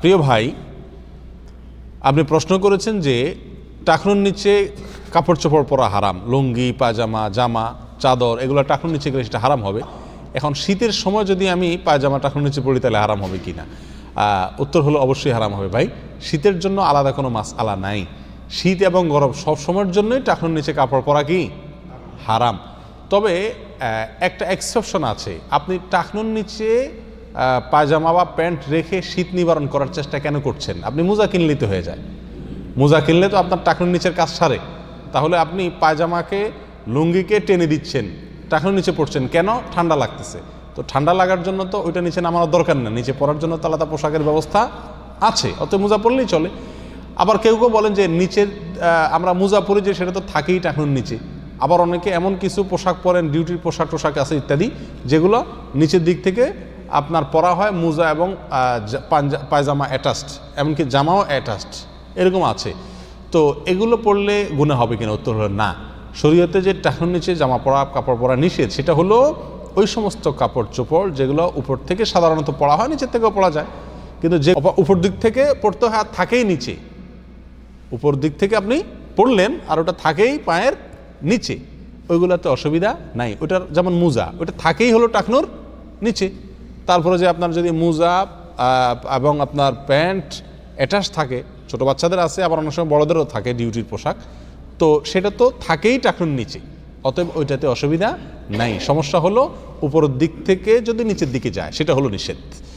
প্রিয় ভাই আপনি প্রশ্ন করেছেন যে টাকনুর নিচে কাপড় চোপড় পরা হারাম লুঙ্গি পাজামা জামা চাদর এগুলো টাকনুর নিচে গেলে সেটা হারাম হবে এখন শীতের সময় যদি আমি পায়জামা টাকনুর নিচে পড়ি তাহলে হারাম হবে কি না উত্তর হলো অবশ্যই হারাম হবে ভাই শীতের জন্য আলাদা কোনো মাছ আলা নাই শীত এবং গরম সব সময়ের জন্যই টাকনুর নিচে কাপড় পরা কি হারাম তবে একটা এক্সেপশন আছে আপনি টাকনুর নিচে পায়জামা বা প্যান্ট রেখে শীত নিবারণ করার চেষ্টা কেন করছেন আপনি মোজা কিনলিতে হয়ে যায় মোজা কিনলে তো আপনার টাকুর নিচের কাজ সারে তাহলে আপনি পায়জামাকে লুঙ্গিকে টেনে দিচ্ছেন টাকুর নিচে পড়ছেন কেন ঠান্ডা লাগতেছে তো ঠান্ডা লাগার জন্য তো ওইটা নিচে নামানোর দরকার না নিচে পড়ার জন্য তো আলাদা পোশাকের ব্যবস্থা আছে অত মোজা পরলেই চলে আবার কেউ কেউ বলেন যে নিচের আমরা মোজা পরি যে সেটা তো থাকেই টাকুর নিচে আবার অনেকে এমন কিছু পোশাক পরেন ডিউটির পোশাক টোশাক আছে ইত্যাদি যেগুলো নিচের দিক থেকে আপনার পরা হয় মোজা এবং পায়জামা অ্যাটাচড এমনকি জামাও অ্যাটাচড এরকম আছে তো এগুলো পরলে গুণা হবে কিনা উত্তর হলো না শরীয়তে যে টাকুর নিচে জামা পরা কাপড় পরা নিষেধ সেটা হলো ওই সমস্ত কাপড় চোপড় যেগুলো উপর থেকে সাধারণত পড়া হয় নিচের থেকেও পড়া যায় কিন্তু যে উপর দিক থেকে পড়তে হয় আর থাকেই নিচে উপর দিক থেকে আপনি পড়লেন আর ওটা থাকেই পায়ের নিচে ওইগুলোতে অসুবিধা নাই ওটার যেমন মোজা ওটা থাকেই হলো টাকনুর নিচে তারপরে যে আপনার যদি মোজা এবং আপনার প্যান্ট অ্যাটাচ থাকে ছোটো বাচ্চাদের আছে আবার অনেক সময় বড়োদেরও থাকে ডিউটির পোশাক তো সেটা তো থাকেই টাকুন নিচে অতএব ওইটাতে অসুবিধা নাই সমস্যা হলো উপরের দিক থেকে যদি নিচের দিকে যায় সেটা হলো নিষেধ